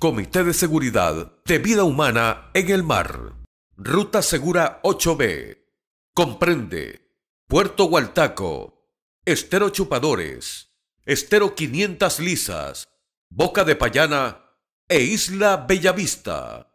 Comité de Seguridad de Vida Humana en el Mar. Ruta Segura 8B. Comprende Puerto Hualtaco, Estero Chupadores, Estero 500 Lisas, Boca de Payana e Isla Bellavista.